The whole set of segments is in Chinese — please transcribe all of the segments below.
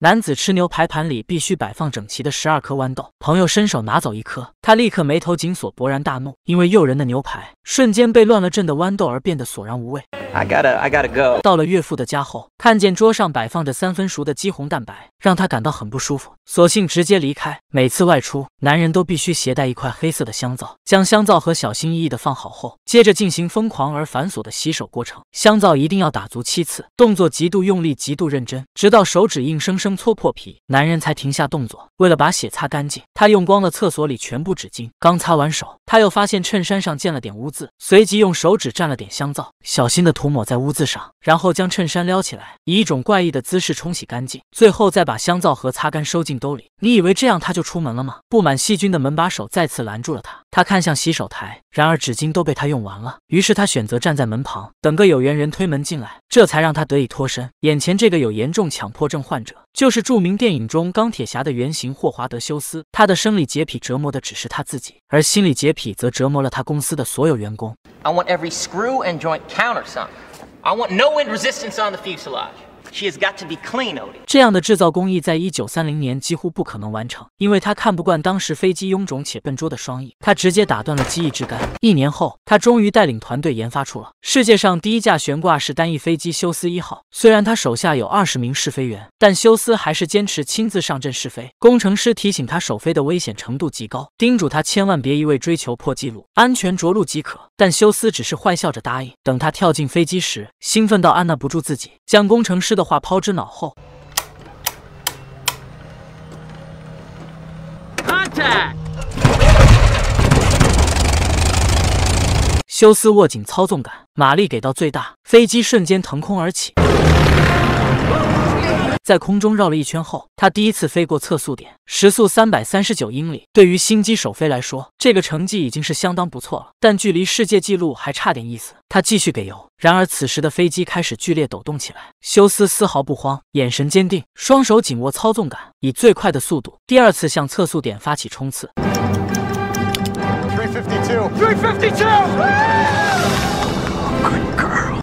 男子吃牛排，盘里必须摆放整齐的十二颗豌豆。朋友伸手拿走一颗，他立刻眉头紧锁，勃然大怒，因为诱人的牛排瞬间被乱了阵的豌豆而变得索然无味。I gotta, I gotta go。到了岳父的家后，看见桌上摆放着三分熟的肌红蛋白，让他感到很不舒服，索性直接离开。每次外出，男人都必须携带一块黑色的香皂，将香皂盒小心翼翼地放好后，接着进行疯狂而繁琐的洗手过程。香皂一定要打足七次，动作极度用力，极度认真，直到手指硬生生搓破皮，男人才停下动作。为了把血擦干净，他用光了厕所里全部纸巾，刚擦完手。他又发现衬衫上溅了点污渍，随即用手指蘸了点香皂，小心的涂抹在污渍上，然后将衬衫撩起来，以一种怪异的姿势冲洗干净，最后再把香皂盒擦干收进兜里。你以为这样他就出门了吗？布满细菌的门把手再次拦住了他。他看向洗手台，然而纸巾都被他用完了。于是他选择站在门旁，等个有缘人推门进来，这才让他得以脱身。眼前这个有严重强迫症患者，就是著名电影中钢铁侠的原型霍华德·休斯。他的生理洁癖折磨的只是他自己，而心理洁癖则折磨了他公司的所有员工。has be clean, Odie. got to 这样的制造工艺在一九三零年几乎不可能完成，因为他看不惯当时飞机臃肿且笨拙的双翼，他直接打断了机翼枝杆。一年后，他终于带领团队研发出了世界上第一架悬挂式单翼飞机——休斯一号。虽然他手下有二十名试飞员，但休斯还是坚持亲自上阵试飞。工程师提醒他，首飞的危险程度极高，叮嘱他千万别一味追求破纪录，安全着陆即可。但休斯只是坏笑着答应。等他跳进飞机时，兴奋到按捺不住自己，将工程师的。话抛之脑后。休斯握紧操纵杆，马力给到最大，飞机瞬间腾空而起。在空中绕了一圈后，他第一次飞过测速点，时速三百三十九英里。对于新机首飞来说，这个成绩已经是相当不错了，但距离世界纪录还差点意思。他继续给油，然而此时的飞机开始剧烈抖动起来。休斯丝毫不慌，眼神坚定，双手紧握操纵杆，以最快的速度第二次向测速点发起冲刺。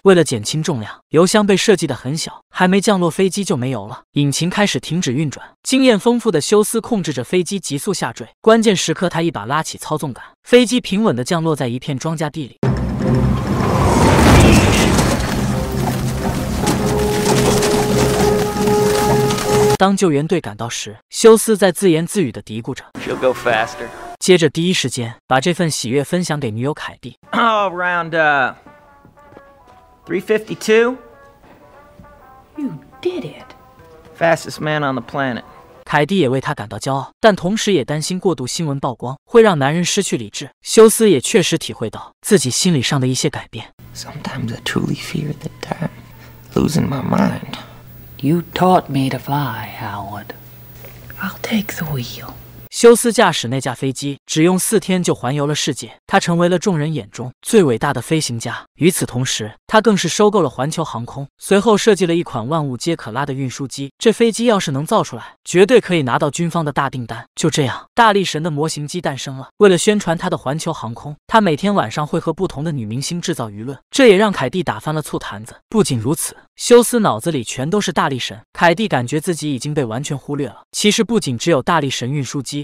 为了减轻重量，油箱被设计的很小，还没降落飞机就没油了，引擎开始停止运转。经验丰富的休斯控制着飞机急速下坠，关键时刻他一把拉起操纵杆，飞机平稳的降落在一片庄稼地里。当救援队赶到时，休斯在自言自语的嘀咕着，接着第一时间把这份喜悦分享给女友凯蒂。352. You did it. Fastest man on the planet. 凯蒂也为他感到骄傲，但同时也担心过度新闻曝光会让男人失去理智。休斯也确实体会到自己心理上的一些改变。Sometimes I truly fear that I'm losing my mind. You taught me to fly, Howard. I'll take the wheel. 休斯驾驶那架飞机，只用四天就环游了世界，他成为了众人眼中最伟大的飞行家。与此同时，他更是收购了环球航空，随后设计了一款万物皆可拉的运输机。这飞机要是能造出来，绝对可以拿到军方的大订单。就这样，大力神的模型机诞生了。为了宣传他的环球航空，他每天晚上会和不同的女明星制造舆论，这也让凯蒂打翻了醋坛子。不仅如此，休斯脑子里全都是大力神，凯蒂感觉自己已经被完全忽略了。其实，不仅只有大力神运输机。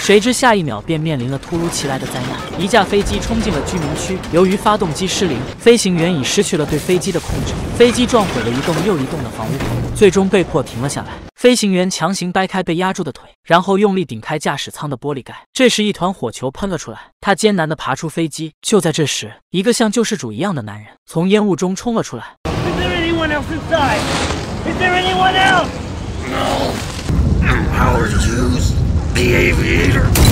谁知下一秒便面临了突如其来的灾难，一架飞机冲进了居民区。由于发动机失灵，飞行员已失去了对飞机的控制，飞机撞毁了一栋又一栋的房屋，最终被迫停了下来。飞行员强行掰开被压住的腿，然后用力顶开驾驶舱的玻璃盖。这时，一团火球喷了出来，他艰难的爬出飞机。就在这时，一个像救世主一样的男人从烟雾中冲了出来。the aviator.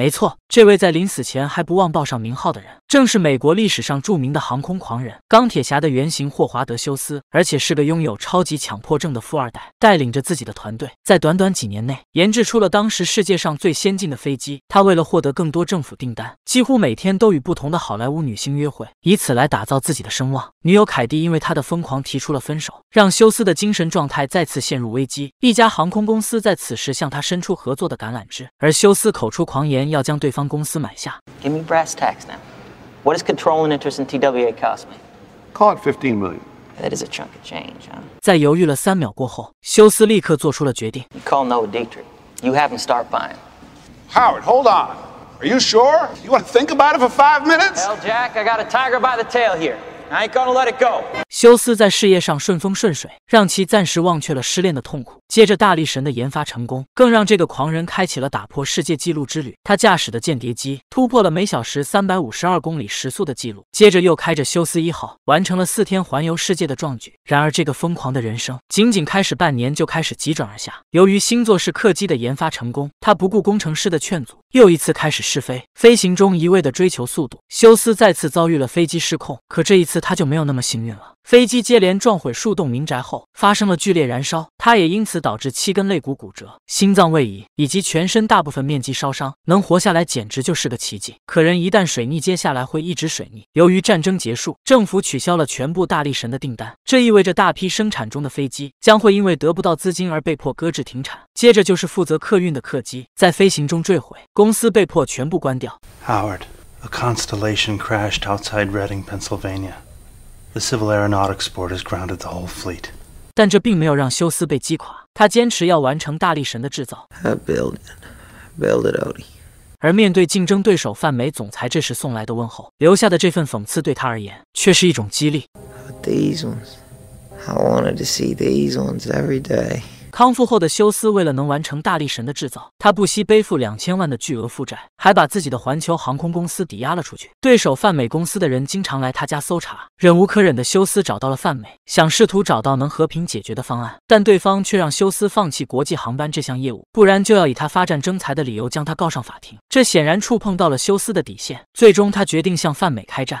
没错，这位在临死前还不忘报上名号的人，正是美国历史上著名的航空狂人——钢铁侠的原型霍华德·休斯，而且是个拥有超级强迫症的富二代，带领着自己的团队，在短短几年内研制出了当时世界上最先进的飞机。他为了获得更多政府订单，几乎每天都与不同的好莱坞女星约会，以此来打造自己的声望。女友凯蒂因为他的疯狂提出了分手，让休斯的精神状态再次陷入危机。一家航空公司在此时向他伸出合作的橄榄枝，而休斯口出狂言。要将对方公司买下。Give me brass t a c k s now. What does control l i n g interest in TWA cost me? Call it fifteen million. That is a chunk of change. huh? 在犹豫了三秒过后，休斯立刻做出了决定。You Call Noah Dietrich. You have him start buying. Howard, hold on. Are you sure? You want to think about it for five minutes? Hell, Jack, I got a tiger by the tail here. I it gonna go。let 休斯在事业上顺风顺水，让其暂时忘却了失恋的痛苦。接着，大力神的研发成功，更让这个狂人开启了打破世界纪录之旅。他驾驶的间谍机突破了每小时三百五十二公里时速的记录，接着又开着休斯一号完成了四天环游世界的壮举。然而，这个疯狂的人生仅仅开始半年就开始急转而下。由于星座式客机的研发成功，他不顾工程师的劝阻，又一次开始试飞。飞行中一味的追求速度，休斯再次遭遇了飞机失控。可这一次他就没有那么幸运了。飞机接连撞毁数栋民宅后，发生了剧烈燃烧，他也因此导致七根肋骨骨折、心脏位移以及全身大部分面积烧伤，能活下来简直就是个奇迹。可人一旦水逆，接下来会一直水逆。由于战争结束，政府取消了全部大力神的订单，这意味着大批生产中的飞机将会因为得不到资金而被迫搁置停产。接着就是负责客运的客机在飞行中坠毁，公司被迫全部关掉。Howard，a constellation crashed outside Reading, Pennsylvania. The Aeronautics the fleet. has whole grounded Civil Board 但这并没有让休斯被击垮，他坚持要完成大力神的制造。而面对竞争对手泛美总裁这时送来的问候，留下的这份讽刺对他而言却是一种激励。康复后的休斯为了能完成大力神的制造，他不惜背负两千万的巨额负债，还把自己的环球航空公司抵押了出去。对手泛美公司的人经常来他家搜查，忍无可忍的休斯找到了泛美，想试图找到能和平解决的方案，但对方却让休斯放弃国际航班这项业务，不然就要以他发战争财的理由将他告上法庭。这显然触碰到了休斯的底线，最终他决定向泛美开战。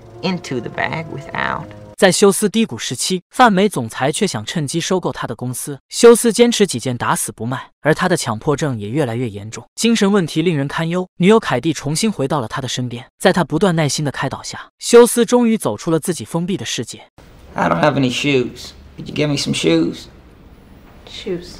into without. the bag 在休斯低谷时期，范美总裁却想趁机收购他的公司。休斯坚持己见，打死不卖，而他的强迫症也越来越严重，精神问题令人堪忧。女友凯蒂重新回到了他的身边，在他不断耐心的开导下，休斯终于走出了自己封闭的世界。I don't have any shoes. Could you give me some shoes? Shoes.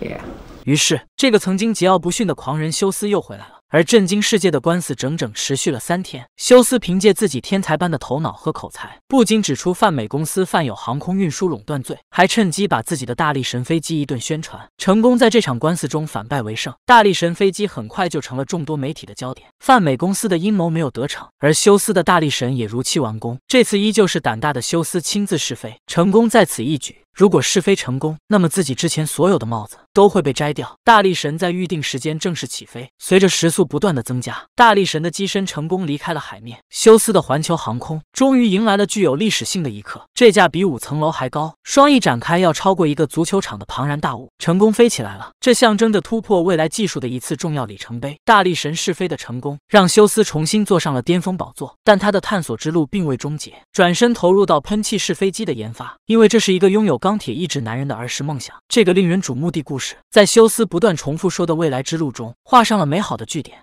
Yeah. 于是，这个曾经桀骜不驯的狂人休斯又回来了。而震惊世界的官司整整持续了三天。休斯凭借自己天才般的头脑和口才，不仅指出泛美公司犯有航空运输垄断罪，还趁机把自己的大力神飞机一顿宣传，成功在这场官司中反败为胜。大力神飞机很快就成了众多媒体的焦点。泛美公司的阴谋没有得逞，而休斯的大力神也如期完工。这次依旧是胆大的休斯亲自试飞，成功在此一举。如果试飞成功，那么自己之前所有的帽子都会被摘掉。大力神在预定时间正式起飞，随着时速不断的增加，大力神的机身成功离开了海面。休斯的环球航空终于迎来了具有历史性的一刻：这架比五层楼还高、双翼展开要超过一个足球场的庞然大物成功飞起来了。这象征着突破未来技术的一次重要里程碑。大力神试飞的成功让休斯重新坐上了巅峰宝座，但他的探索之路并未终结，转身投入到喷气式飞机的研发，因为这是一个拥有。钢铁意志，男人的儿时梦想。这个令人瞩目的故事，在休斯不断重复说的未来之路中，画上了美好的句点。